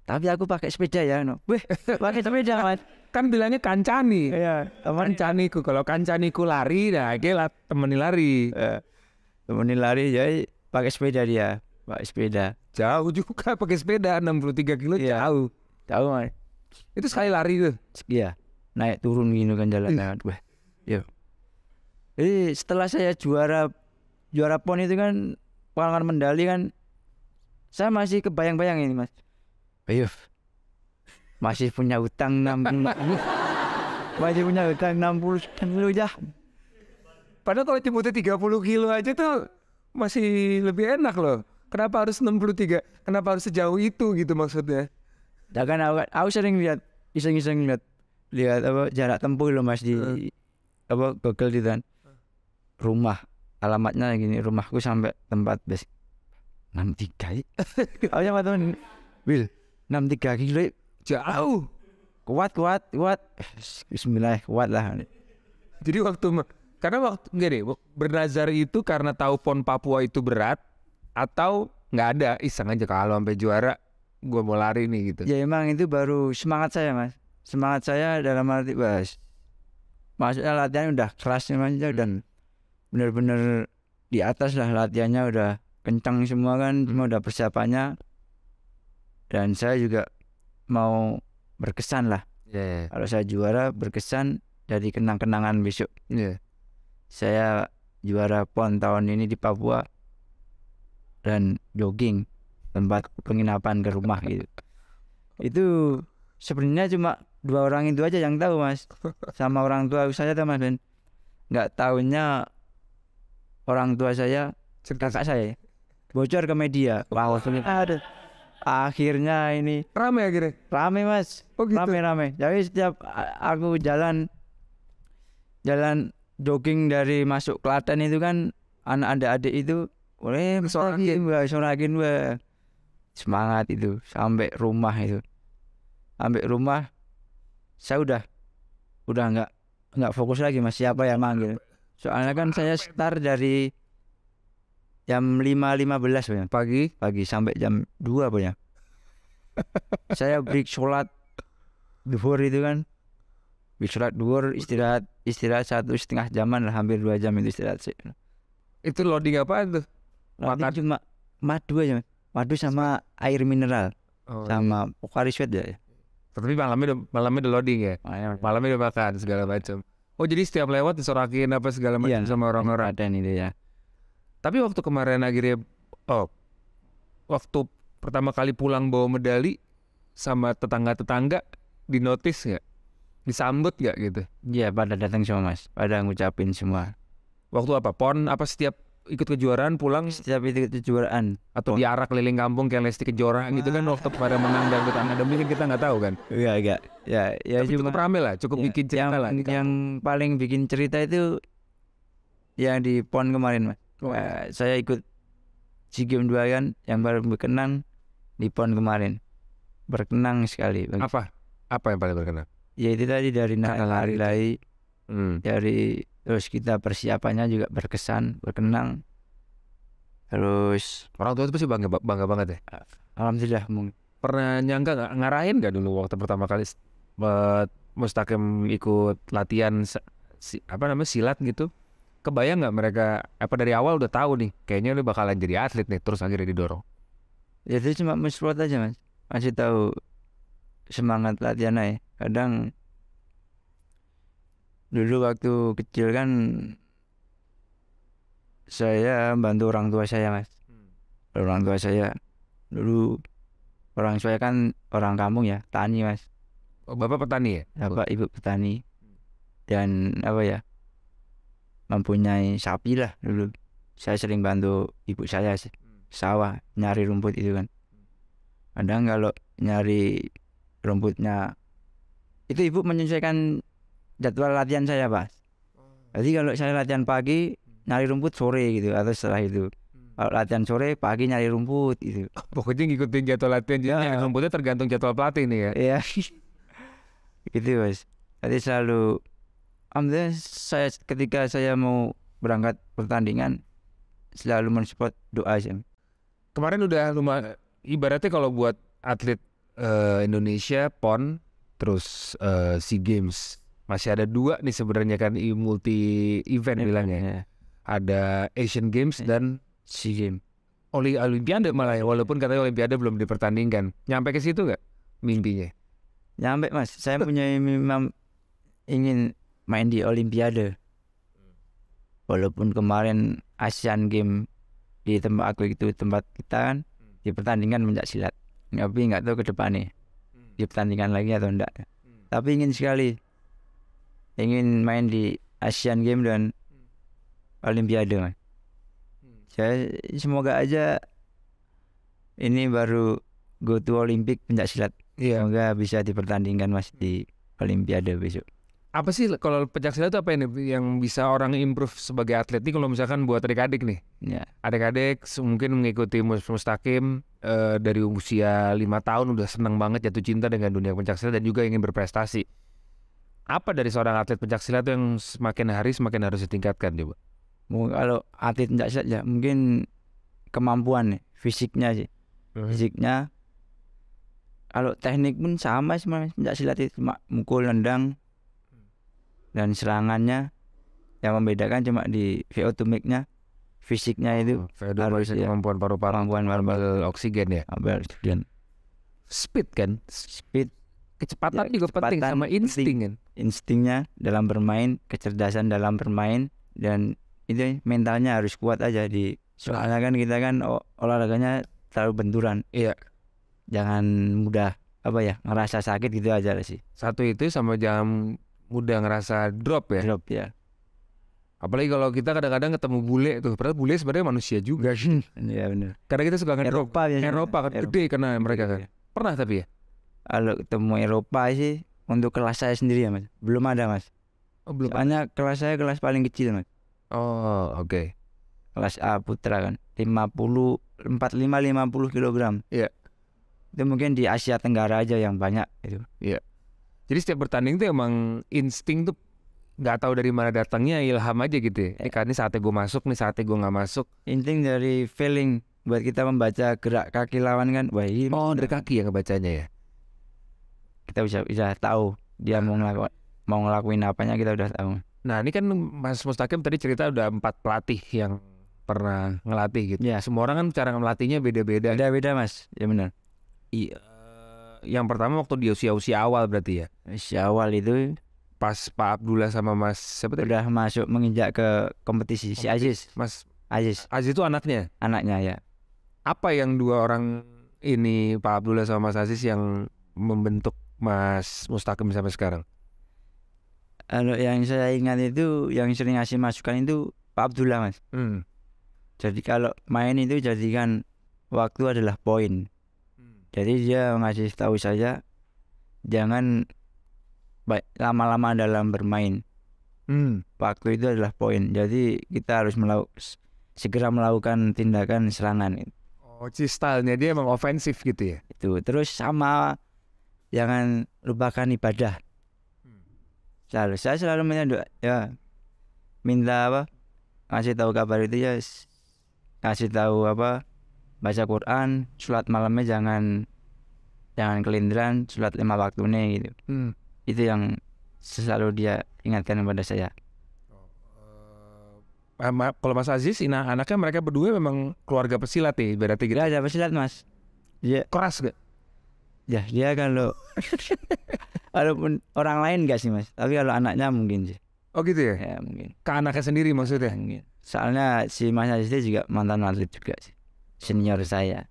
A: tapi aku pakai sepeda ya no weh pakai sepeda
B: kan kan bilangnya kancani iya teman kancaniku kalau kancaniku lari nah lah
A: temenin lari iya, temenin lari ya pakai sepeda dia pakai sepeda jauh juga pakai sepeda 63 kilo iya. jauh jauh man. itu sekali lari tuh iya naik turun gitu kan jalan uh. weh iya eh setelah saya juara juara pon itu kan pengalaman medali kan saya masih kebayang-bayang ini mas Ayo masih punya utang 60 <laughs> masih punya utang 60 kilo ya
B: padahal kalau tiga puluh kilo aja tuh masih lebih enak loh kenapa harus enam puluh
A: tiga? kenapa harus sejauh itu gitu maksudnya ya kan aku, aku sering lihat iseng-iseng lihat lihat apa jarak tempuh loh mas di apa Google di gitu kan rumah alamatnya gini rumahku sampai tempat base enam tiga ya <laughs> teman temen Will enam tiga kilo jauh kuat kuat kuat Bismillah kuat lah jadi waktu karena waktu enggak
B: deh bernazar itu karena tahu pon Papua itu berat atau nggak ada
A: iseng aja kalau sampai juara gue mau lari nih gitu ya emang itu baru semangat saya mas semangat saya dalam arti bahas maksudnya latihan udah keras nih namanya dan benar-benar di atas lah latihannya udah kencang semua kan semua hmm. udah persiapannya dan saya juga mau berkesan lah yeah. Iya, iya. kalau saya juara berkesan dari kenang-kenangan besok yeah. saya juara pon tahun ini di Papua dan jogging tempat penginapan ke rumah gitu itu sebenarnya cuma dua orang itu aja yang tahu mas sama orang tua saya teman dan nggak tahunya orang tua saya kakak saya bocor ke media oh. wow ada akhirnya ini rame akhirnya rame mas oh, gitu. rame rame jadi setiap aku jalan jalan jogging dari masuk Klaten itu kan anak adik-adik itu oleh sorakin gua sorakin gua semangat itu sampai rumah itu sampai rumah saya udah udah nggak nggak fokus lagi mas siapa yang manggil Soalnya kan saya start dari jam 5.15 pagi pagi sampai jam 2 punya. <laughs> saya break sholat duhur itu kan. Break sholat duhur istirahat istirahat satu setengah jaman lah hampir dua jam itu istirahat sih. Itu loading apa itu? Loading Makan. cuma madu aja. Madu sama air mineral. Oh, iya. sama iya. sweat ya. Tapi malamnya udah malamnya udah
B: loading ya. Malamnya udah makan segala macam. Oh jadi setiap lewat disorakin apa segala macam iya, sama orang-orang. Ada nih dia. Tapi waktu kemarin akhirnya oh waktu pertama kali pulang bawa medali sama tetangga-tetangga di notice ya
A: Disambut nggak gitu? Iya pada datang semua mas, pada ngucapin semua. Waktu apa? Pon apa setiap ikut kejuaraan pulang setiap ikut kejuaraan atau oh. diarak keliling kampung kayak Lesti Kejora gitu kan waktu pada menang dan ikut akademi <laughs> kan kita nggak tahu kan iya iya ya ya Tapi cuma, cukup rame lah cukup ya, bikin cerita yang, lah yang paling bikin cerita itu yang di pon kemarin mas oh. uh, saya ikut si game dua kan yang baru berkenan di pon kemarin berkenang sekali apa
B: apa yang paling berkenan
A: ya itu tadi dari natal lari lari hmm. dari terus kita persiapannya juga berkesan berkenang terus orang tua itu pasti bangga bangga banget
B: ya alhamdulillah pernah nyangka nggak ngarahin nggak dulu waktu pertama kali buat mustakem ikut latihan si, apa namanya silat gitu kebayang
A: nggak mereka apa dari awal udah tahu nih kayaknya lu bakalan jadi atlet nih terus akhirnya didorong ya itu cuma mensupport aja mas masih tahu semangat latihan aja ya. kadang dulu waktu kecil kan saya bantu orang tua saya mas hmm. orang tua saya dulu orang saya kan orang kampung ya tani mas oh, bapak petani ya bapak ibu petani hmm. dan apa ya mempunyai sapi lah dulu saya sering bantu ibu saya sih hmm. sawah nyari rumput itu kan kadang kalau nyari rumputnya itu ibu menyelesaikan jadwal latihan saya pak oh. Jadi kalau saya latihan pagi hmm. nyari rumput sore gitu atau setelah itu. Hmm. Kalau latihan sore pagi nyari rumput itu. <laughs> Pokoknya ngikutin jadwal latihan ya. nyari nah. rumputnya tergantung jadwal pelatih nih ya. Iya. <laughs> gitu mas. Jadi selalu alhamdulillah saya ketika saya mau berangkat pertandingan selalu mensupport doa sih. Kemarin udah lumayan
B: ibaratnya kalau buat atlet uh, Indonesia PON terus uh, SEA Games masih ada dua nih sebenarnya kan multi event yeah, bilangnya yeah. ada Asian Games yeah. dan SEA Games oleh Olimpiade malah ya walaupun katanya
A: Olimpiade belum dipertandingkan nyampe ke situ nggak mimpinya nyampe mas saya punya memang ingin main di Olimpiade walaupun kemarin Asian Games di tempat aku itu tempat kita kan hmm. di pertandingan menjak silat tapi nggak tahu ke depannya hmm. di pertandingan lagi atau enggak hmm. tapi ingin sekali ingin main di Asian Games dan hmm. Olimpiade mas. Hmm. Saya semoga aja ini baru go to Olimpik pencak silat. Yeah. Semoga bisa dipertandingkan mas di hmm. Olimpiade besok.
B: Apa sih kalau pencak silat itu apa yang, yang bisa orang improve sebagai atlet nih kalau misalkan buat adik-adik nih? Yeah. Adik-adik mungkin mengikuti mus mustakim e, eh, dari usia lima tahun udah senang banget jatuh cinta dengan dunia pencak silat dan juga ingin berprestasi apa dari seorang atlet pencak silat yang semakin hari semakin harus ditingkatkan coba?
A: Kalau atlet silat ya mungkin kemampuan nih, ya, fisiknya sih. Hmm. Fisiknya kalau teknik pun sama sih sama silat itu cuma mukul nendang dan serangannya yang membedakan cuma di VO to nya fisiknya itu oh, harus ya, kemampuan paru-paru kemampuan paru-paru oksigen ya ambil oksigen speed kan speed kecepatan ya, juga kecepatan penting sama insting kan instingnya dalam bermain kecerdasan dalam bermain dan itu mentalnya harus kuat aja di soalnya kan kita kan olahraganya terlalu benturan iya jangan mudah apa ya ngerasa sakit gitu aja sih satu itu
B: sama jam mudah ngerasa drop ya drop ya apalagi kalau kita kadang-kadang ketemu bule tuh padahal bule sebenarnya manusia juga sih <laughs> iya benar karena kita suka ngedrop Eropa, Eropa
A: kan Eropa. gede karena mereka kan iya. pernah tapi ya kalau ketemu Eropa sih untuk kelas saya sendiri ya mas belum ada mas oh, belum hanya kelas saya kelas paling kecil mas oh oke okay. kelas A putra kan lima 50 45 50 kilogram iya yeah. itu mungkin di Asia Tenggara aja yang banyak itu iya yeah. jadi setiap
B: bertanding tuh emang insting tuh nggak tahu dari mana datangnya ilham aja gitu ya. Yeah. Kan, ini saatnya
A: gue masuk, nih saatnya gue nggak masuk. Insting dari feeling buat kita membaca gerak kaki lawan kan. Wah ini. Oh dari kaki ya ngebacanya ya kita bisa bisa tahu dia mau nah. ngelakuin mau ngelakuin apanya kita udah tahu. Nah ini kan Mas mustaqim tadi cerita udah empat
B: pelatih yang pernah ngelatih gitu. Ya. Semua orang kan cara ngelatihnya beda-beda. Beda-beda mas,
A: ya benar. Iya. Eh, yang pertama waktu di usia-usia awal berarti ya. Usia awal itu pas Pak Abdullah sama Mas siapa tadi? Udah masuk menginjak ke kompetisi si Aziz. Mas Aziz. Aziz itu anaknya. Anaknya ya.
B: Apa yang dua orang
A: ini Pak Abdullah sama Mas Aziz yang membentuk Mas Mustaqim sampai sekarang? Kalau yang saya ingat itu yang sering ngasih masukan itu Pak Abdullah mas. Hmm. Jadi kalau main itu jadikan waktu adalah poin. Hmm. Jadi dia ngasih tahu saya jangan lama-lama dalam bermain. Hmm. Waktu itu adalah poin. Jadi kita harus melau segera melakukan tindakan serangan. Oh, style-nya dia emang ofensif gitu ya? Itu terus sama jangan lupakan ibadah hmm. selalu saya selalu minta doa ya minta apa ngasih tahu kabar itu ya ngasih tahu apa baca Quran sholat malamnya jangan jangan kelindran, sholat lima waktu nih gitu hmm. itu yang selalu dia ingatkan kepada saya oh, eh, Ma, kalau Mas Aziz, nah anaknya mereka berdua memang keluarga pesilat ya, berarti gitu. Ya, pesilat Mas. Ya. Keras gak? ya dia kalau <laughs> walaupun orang lain gak sih mas tapi kalau anaknya mungkin sih oh gitu ya ya mungkin ke anaknya sendiri maksudnya mungkin soalnya si mas Aziz juga mantan atlet juga sih senior saya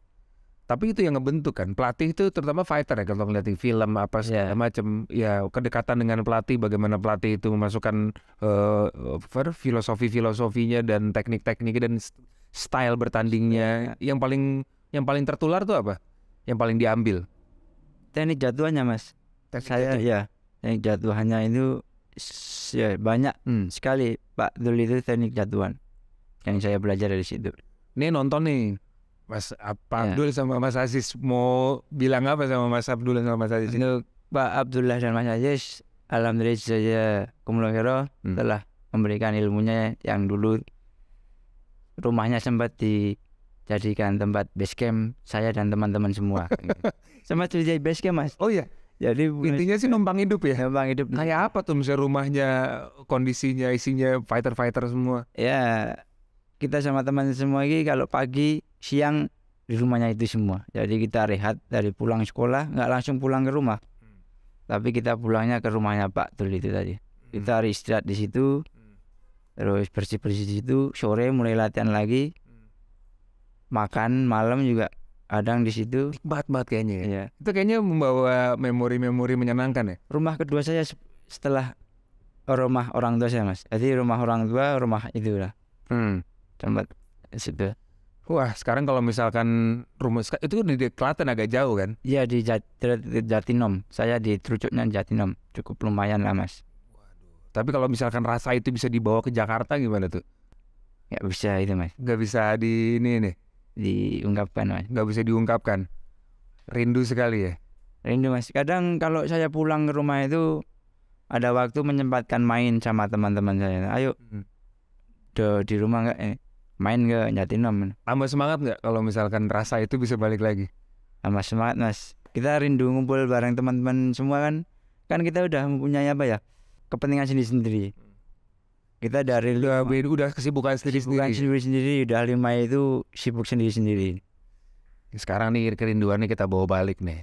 A: tapi itu yang ngebentuk kan pelatih itu terutama fighter ya kalau ngeliatin film apa ya. segala yeah. macam ya kedekatan
B: dengan pelatih bagaimana pelatih itu memasukkan uh, eh, filosofi filosofinya dan teknik-tekniknya dan style bertandingnya yeah. yang paling yang paling tertular tuh
A: apa yang paling diambil teknik jatuhannya mas teknik saya jatuh. ya teknik jatuhannya itu ya, banyak hmm. sekali Pak Dul itu teknik jatuhan yang saya belajar dari situ ini nonton nih Mas Pak ya. Abdul sama Mas Aziz mau bilang apa sama Mas Abdul sama Mas Aziz ini Pak Abdullah dan Mas Aziz Alhamdulillah saja, kumulohiro hmm. telah memberikan ilmunya yang dulu rumahnya sempat dijadikan tempat base camp saya dan teman-teman semua. <laughs> sama best game mas oh iya jadi intinya sih numpang hidup ya numpang hidup kayak apa tuh misalnya rumahnya kondisinya isinya fighter fighter semua ya kita sama teman semua ini kalau pagi siang di rumahnya itu semua jadi kita rehat dari pulang sekolah nggak langsung pulang ke rumah hmm. tapi kita pulangnya ke rumahnya Pak Tul itu tadi hmm. kita harus istirahat di situ hmm. terus bersih bersih di situ sore mulai latihan lagi makan malam juga Adang di situ. Nikmat banget kayaknya. Ya. Iya. Itu kayaknya membawa memori-memori menyenangkan ya. Rumah kedua saya setelah rumah orang tua saya mas. Jadi rumah orang tua, rumah itu lah. Hmm. Tempat situ. Wah sekarang kalau misalkan rumah itu di Klaten agak jauh kan? Iya di Jatinom. Saya di Trucutnya Jatinom. Cukup lumayan lah mas. Tapi kalau misalkan rasa itu bisa dibawa ke Jakarta gimana tuh? Gak bisa itu mas. Gak bisa di ini nih diungkapkan mas nggak bisa diungkapkan rindu sekali ya rindu mas kadang kalau saya pulang ke rumah itu ada waktu menyempatkan main sama teman-teman saya ayo hmm. do di rumah nggak eh, main ke Jatinom tambah semangat nggak kalau misalkan rasa itu bisa balik lagi tambah semangat mas kita rindu ngumpul bareng teman-teman semua kan kan kita udah mempunyai apa ya kepentingan sendiri-sendiri kita dari udah, lima, udah kesibukan sendiri kesibukan sendiri. sendiri sendiri udah lima itu sibuk sendiri sendiri sekarang nih kerinduan nih kita bawa balik nih